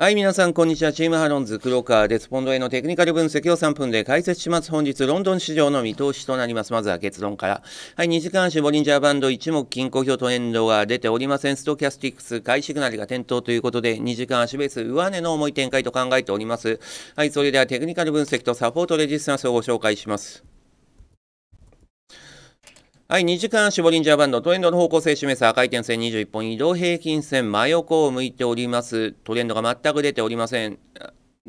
はい、皆さん、こんにちは。チームハロンズ、黒川です。ポンドへのテクニカル分析を3分で解説します。本日、ロンドン市場の見通しとなります。まずは結論から。はい、2時間足、ボリンジャーバンド、一目均衡表とンドが出ておりません。ストキャスティックス、買いシグナルが点灯ということで、2時間足ベース、上値の重い展開と考えております。はい、それではテクニカル分析とサポートレジスタンスをご紹介します。はい、2時間、シボリンジャーバンド、トレンドの方向性示す赤い点線21本、移動平均線、真横を向いております。トレンドが全く出ておりません。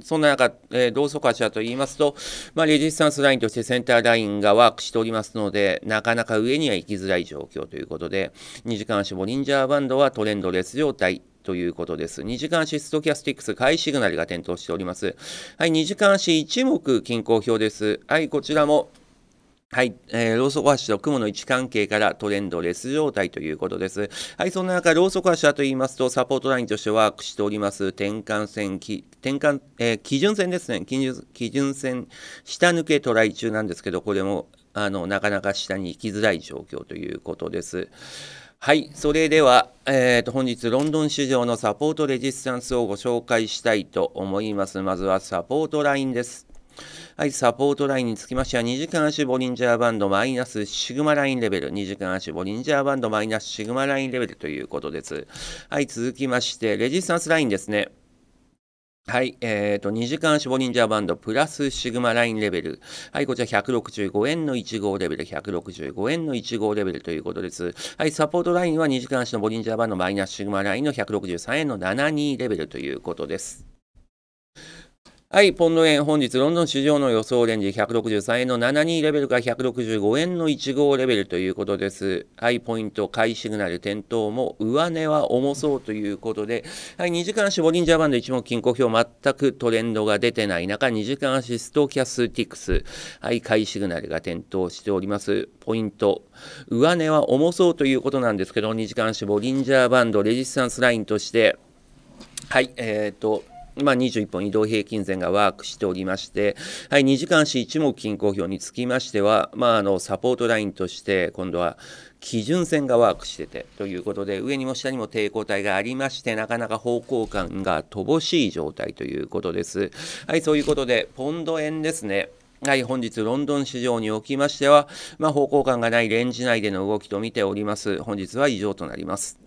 そんな中、えー、そかしらと言いますと、まあ、レジスタンスラインとしてセンターラインがワークしておりますので、なかなか上には行きづらい状況ということで、2時間足ボリンジャーバンドはトレンドレス状態。ということです。2時間足ストキャスティックス買いシグナルが点灯しております。はい、2時間足一目均衡表です。はい、こちらもはい、えー、ローソク足と雲の位置関係からトレンドレス状態ということです。はい、そんな中、ローソク足はと言いますと、サポートラインとしてワークしております、転換線、転換、えー、基準線ですね、基準基準線、下抜けトライ中なんですけど、これも、あの、なかなか下に行きづらい状況ということです。はい、それでは、えー、と本日ロンドン市場のサポートレジスタンスをご紹介したいと思います。まずはサポートラインです。はい、サポートラインにつきましては、2時間足ボリンジャーバンドマイナスシグマラインレベル、2時間足ボリンジャーバンドマイナスシグマラインレベルということです。はい、続きまして、レジスタンスラインですね。はい、えっ、ー、と、2時間足ボリンジャーバンドプラスシグマラインレベル。はい、こちら165円の1号レベル、165円の1号レベルということです。はい、サポートラインは2時間足のボリンジャーバンドマイナスシグマラインの163円の72レベルということです。はい、ポンド円、本日ロンドン市場の予想レンジ163円の72レベルから165円の1号レベルということです。はい、ポイント、買いシグナル、点灯も上値は重そうということで、はい、2時間足ボリンジャーバンド一目均衡表、全くトレンドが出てない中、2時間足ストキャスティクス、はい、買いシグナルが点灯しております。ポイント、上値は重そうということなんですけど、2時間足ボリンジャーバンド、レジスタンスラインとして、はい、えっ、ー、と、まあ、21本移動平均線がワークしておりまして、はい、2時間足一目均衡表につきましては、まあ、あの、サポートラインとして、今度は、基準線がワークしててということで上にも下にも抵抗体がありましてなかなか方向感が乏しい状態ということですはいそういうことでポンド円ですねはい、本日ロンドン市場におきましては、まあ、方向感がないレンジ内での動きと見ております。本日は以上となります。